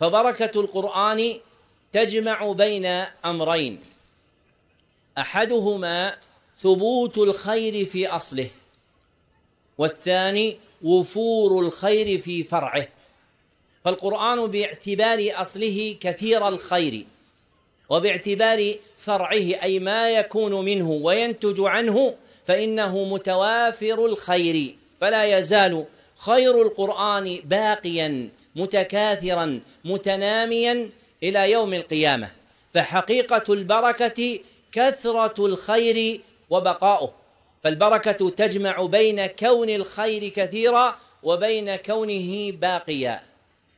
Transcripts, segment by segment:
فبركة القرآن تجمع بين أمرين أحدهما ثبوت الخير في أصله والثاني وفور الخير في فرعه فالقرآن باعتبار أصله كثير الخير وباعتبار فرعه أي ما يكون منه وينتج عنه فإنه متوافر الخير فلا يزال خير القرآن باقيا متكاثرا متناميا الى يوم القيامه فحقيقه البركه كثره الخير وبقاؤه فالبركه تجمع بين كون الخير كثيرا وبين كونه باقيا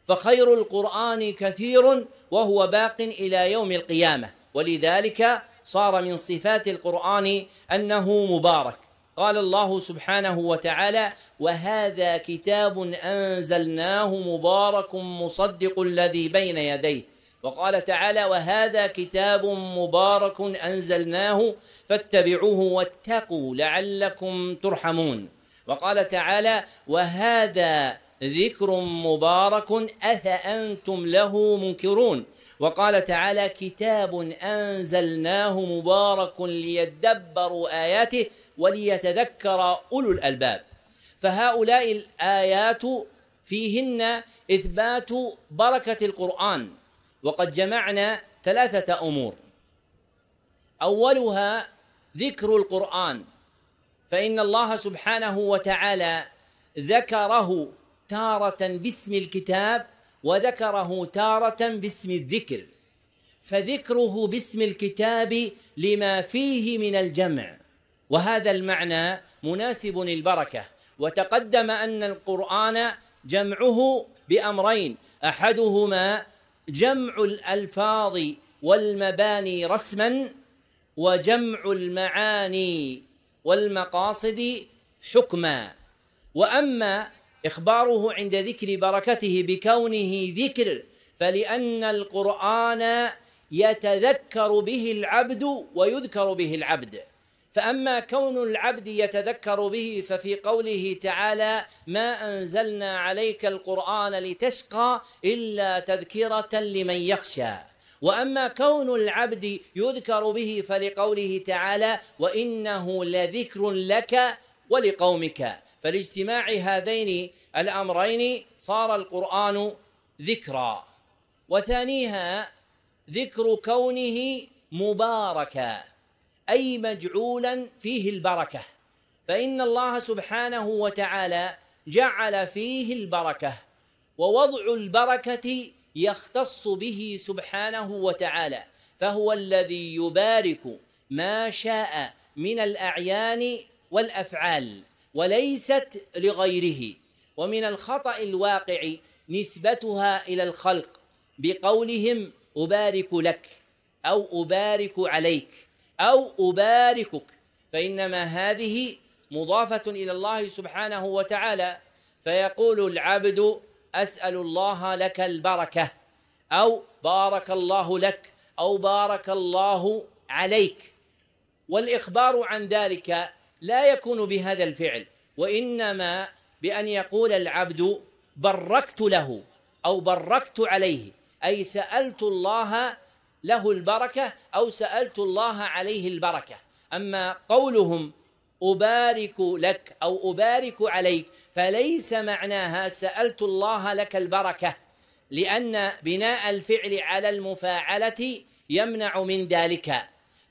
فخير القران كثير وهو باق الى يوم القيامه ولذلك صار من صفات القران انه مبارك قال الله سبحانه وتعالى وهذا كتاب أنزلناه مبارك مصدق الذي بين يديه وقال تعالى وهذا كتاب مبارك أنزلناه فاتبعوه واتقوا لعلكم ترحمون وقال تعالى وهذا ذكر مبارك أفأنتم له منكرون وقال تعالى كتاب أنزلناه مبارك ليدبروا آياته وليتذكر أولو الألباب فهؤلاء الآيات فيهن إثبات بركة القرآن وقد جمعنا ثلاثة أمور أولها ذكر القرآن فإن الله سبحانه وتعالى ذكره تارة باسم الكتاب وذكره تارة باسم الذكر فذكره باسم الكتاب لما فيه من الجمع وهذا المعنى مناسب للبركة وتقدم أن القرآن جمعه بأمرين أحدهما جمع الألفاظ والمباني رسما وجمع المعاني والمقاصد حكما وأما إخباره عند ذكر بركته بكونه ذكر فلأن القرآن يتذكر به العبد ويذكر به العبد فأما كون العبد يتذكر به ففي قوله تعالى ما أنزلنا عليك القرآن لتشقى إلا تذكرة لمن يخشى وأما كون العبد يذكر به فلقوله تعالى وإنه لذكر لك ولقومك فلاجتماع هذين الأمرين صار القرآن ذكرا وثانيها ذكر كونه مباركا أي مجعولا فيه البركة فإن الله سبحانه وتعالى جعل فيه البركة ووضع البركة يختص به سبحانه وتعالى فهو الذي يبارك ما شاء من الأعيان والأفعال وليست لغيره ومن الخطأ الواقع نسبتها إلى الخلق بقولهم أبارك لك أو أبارك عليك أو أباركك فإنما هذه مضافة إلى الله سبحانه وتعالى فيقول العبد أسأل الله لك البركة أو بارك الله لك أو بارك الله عليك والإخبار عن ذلك لا يكون بهذا الفعل وإنما بأن يقول العبد بركت له أو بركت عليه أي سألت الله له البركة أو سألت الله عليه البركة أما قولهم أبارك لك أو أبارك عليك فليس معناها سألت الله لك البركة لأن بناء الفعل على المفاعلة يمنع من ذلك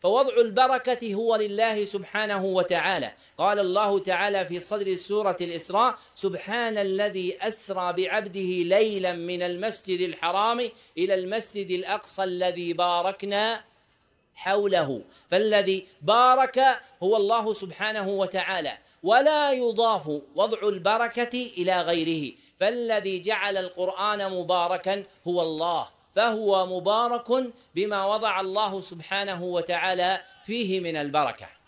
فوضع البركة هو لله سبحانه وتعالى قال الله تعالى في صدر سورة الإسراء سبحان الذي أسرى بعبده ليلا من المسجد الحرام إلى المسجد الأقصى الذي باركنا حوله فالذي بارك هو الله سبحانه وتعالى ولا يضاف وضع البركة إلى غيره فالذي جعل القرآن مباركا هو الله فهو مبارك بما وضع الله سبحانه وتعالى فيه من البركه